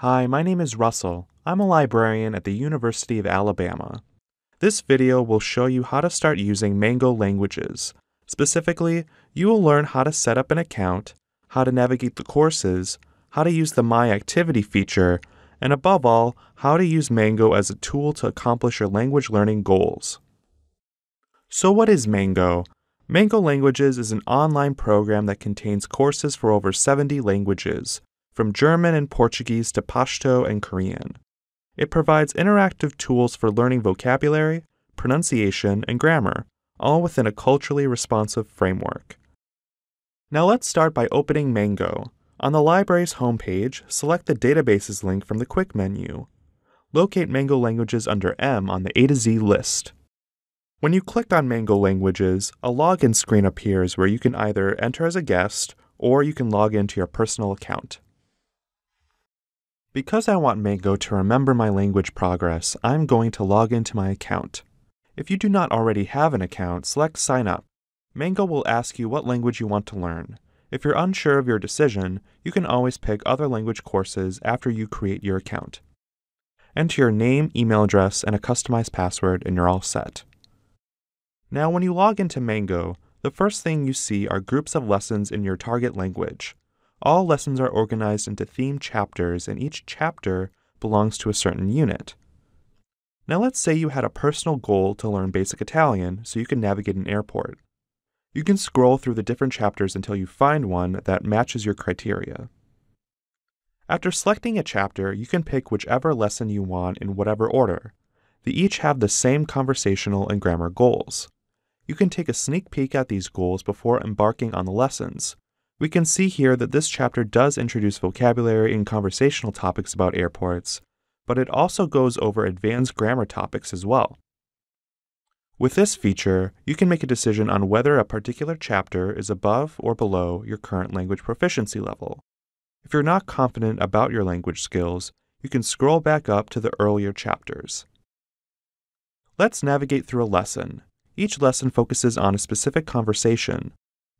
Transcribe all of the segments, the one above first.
Hi, my name is Russell. I'm a librarian at the University of Alabama. This video will show you how to start using Mango languages. Specifically, you will learn how to set up an account, how to navigate the courses, how to use the My Activity feature, and above all, how to use Mango as a tool to accomplish your language learning goals. So what is Mango? Mango Languages is an online program that contains courses for over 70 languages from German and Portuguese to Pashto and Korean. It provides interactive tools for learning vocabulary, pronunciation, and grammar, all within a culturally responsive framework. Now let's start by opening Mango. On the library's homepage, select the Databases link from the Quick menu. Locate Mango languages under M on the A to Z list. When you click on Mango Languages, a login screen appears where you can either enter as a guest or you can log into your personal account. Because I want Mango to remember my language progress, I'm going to log into my account. If you do not already have an account, select Sign Up. Mango will ask you what language you want to learn. If you're unsure of your decision, you can always pick other language courses after you create your account. Enter your name, email address, and a customized password, and you're all set. Now, when you log into Mango, the first thing you see are groups of lessons in your target language. All lessons are organized into theme chapters, and each chapter belongs to a certain unit. Now, let's say you had a personal goal to learn basic Italian so you can navigate an airport. You can scroll through the different chapters until you find one that matches your criteria. After selecting a chapter, you can pick whichever lesson you want in whatever order. They each have the same conversational and grammar goals. You can take a sneak peek at these goals before embarking on the lessons, we can see here that this chapter does introduce vocabulary and conversational topics about airports, but it also goes over advanced grammar topics as well. With this feature, you can make a decision on whether a particular chapter is above or below your current language proficiency level. If you're not confident about your language skills, you can scroll back up to the earlier chapters. Let's navigate through a lesson. Each lesson focuses on a specific conversation,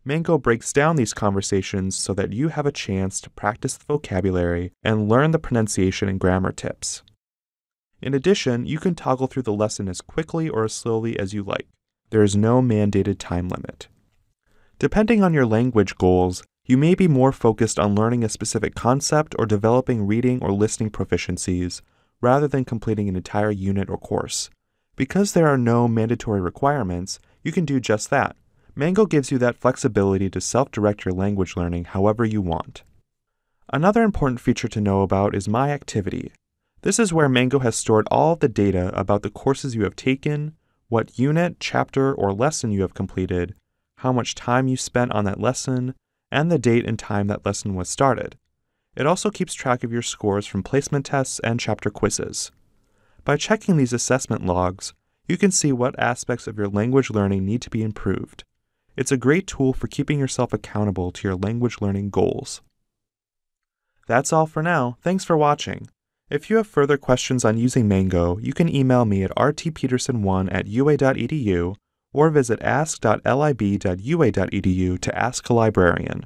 Mango breaks down these conversations so that you have a chance to practice the vocabulary and learn the pronunciation and grammar tips. In addition, you can toggle through the lesson as quickly or as slowly as you like. There is no mandated time limit. Depending on your language goals, you may be more focused on learning a specific concept or developing reading or listening proficiencies rather than completing an entire unit or course. Because there are no mandatory requirements, you can do just that Mango gives you that flexibility to self direct your language learning however you want. Another important feature to know about is My Activity. This is where Mango has stored all of the data about the courses you have taken, what unit, chapter, or lesson you have completed, how much time you spent on that lesson, and the date and time that lesson was started. It also keeps track of your scores from placement tests and chapter quizzes. By checking these assessment logs, you can see what aspects of your language learning need to be improved it's a great tool for keeping yourself accountable to your language learning goals. That's all for now. Thanks for watching. If you have further questions on using Mango, you can email me at rtpeterson1 at ua.edu or visit ask.lib.ua.edu to ask a librarian.